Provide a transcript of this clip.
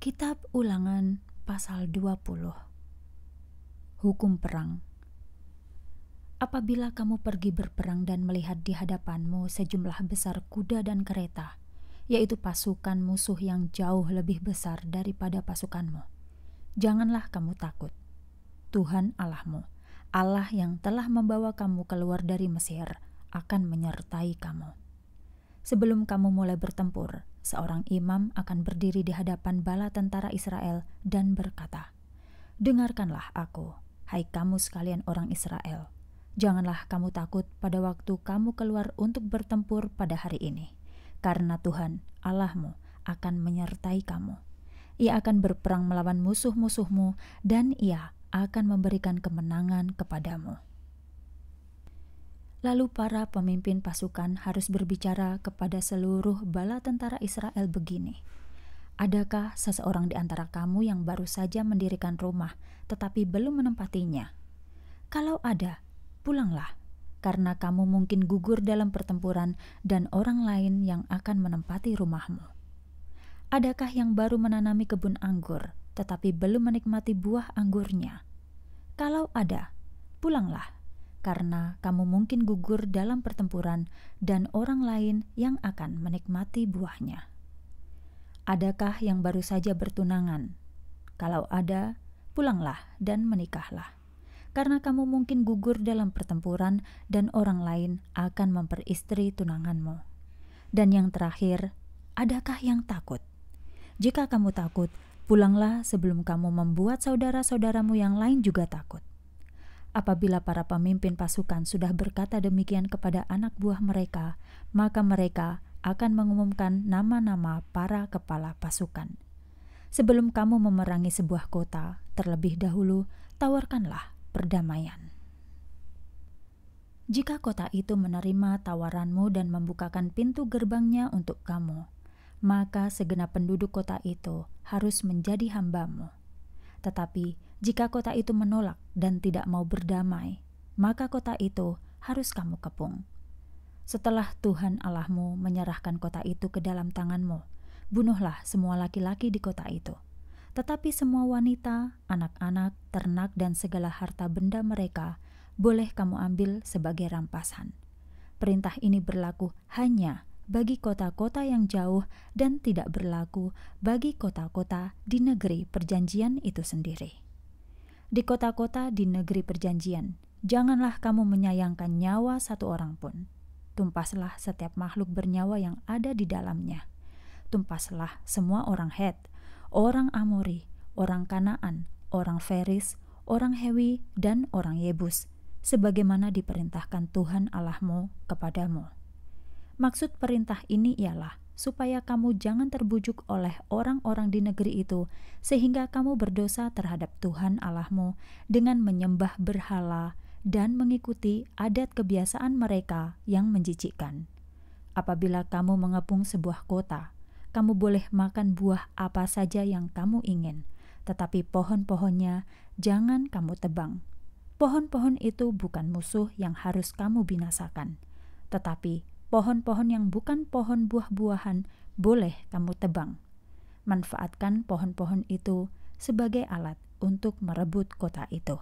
Kitab Ulangan pasal 20 Hukum perang Apabila kamu pergi berperang dan melihat di hadapanmu sejumlah besar kuda dan kereta, yaitu pasukan musuh yang jauh lebih besar daripada pasukanmu, janganlah kamu takut. Tuhan Allahmu, Allah yang telah membawa kamu keluar dari Mesir, akan menyertai kamu. Sebelum kamu mulai bertempur, seorang imam akan berdiri di hadapan bala tentara Israel dan berkata, Dengarkanlah aku, hai kamu sekalian orang Israel. Janganlah kamu takut pada waktu kamu keluar untuk bertempur pada hari ini, karena Tuhan Allahmu akan menyertai kamu. Ia akan berperang melawan musuh-musuhmu, dan Ia akan memberikan kemenangan kepadamu. Lalu para pemimpin pasukan harus berbicara kepada seluruh bala tentara Israel begini. Adakah seseorang di antara kamu yang baru saja mendirikan rumah tetapi belum menempatinya? Kalau ada, pulanglah, karena kamu mungkin gugur dalam pertempuran dan orang lain yang akan menempati rumahmu. Adakah yang baru menanami kebun anggur tetapi belum menikmati buah anggurnya? Kalau ada, pulanglah karena kamu mungkin gugur dalam pertempuran dan orang lain yang akan menikmati buahnya. Adakah yang baru saja bertunangan? Kalau ada, pulanglah dan menikahlah, karena kamu mungkin gugur dalam pertempuran dan orang lain akan memperistri tunanganmu. Dan yang terakhir, adakah yang takut? Jika kamu takut, pulanglah sebelum kamu membuat saudara-saudaramu yang lain juga takut. Apabila para pemimpin pasukan sudah berkata demikian kepada anak buah mereka, maka mereka akan mengumumkan nama-nama para kepala pasukan. Sebelum kamu memerangi sebuah kota, terlebih dahulu tawarkanlah perdamaian. Jika kota itu menerima tawaranmu dan membukakan pintu gerbangnya untuk kamu, maka segenap penduduk kota itu harus menjadi hambamu. Tetapi jika kota itu menolak dan tidak mau berdamai, maka kota itu harus kamu kepung. Setelah Tuhan Allahmu menyerahkan kota itu ke dalam tanganmu, bunuhlah semua laki-laki di kota itu. Tetapi semua wanita, anak-anak, ternak, dan segala harta benda mereka boleh kamu ambil sebagai rampasan. Perintah ini berlaku hanya bagi kota-kota yang jauh dan tidak berlaku bagi kota-kota di negeri perjanjian itu sendiri di kota-kota di negeri perjanjian. Janganlah kamu menyayangkan nyawa satu orang pun. Tumpaslah setiap makhluk bernyawa yang ada di dalamnya. Tumpaslah semua orang Het, orang Amori, orang Kanaan, orang Feris, orang Hewi, dan orang Yebus, sebagaimana diperintahkan Tuhan Allahmu kepadamu. Maksud perintah ini ialah supaya kamu jangan terbujuk oleh orang-orang di negeri itu, sehingga kamu berdosa terhadap Tuhan Allahmu dengan menyembah berhala dan mengikuti adat kebiasaan mereka yang menjijikkan. Apabila kamu mengepung sebuah kota, kamu boleh makan buah apa saja yang kamu ingin, tetapi pohon-pohonnya jangan kamu tebang. Pohon-pohon itu bukan musuh yang harus kamu binasakan, tetapi pohon-pohon yang bukan pohon buah-buahan boleh kamu tebang. Manfaatkan pohon-pohon itu sebagai alat untuk merebut kota itu.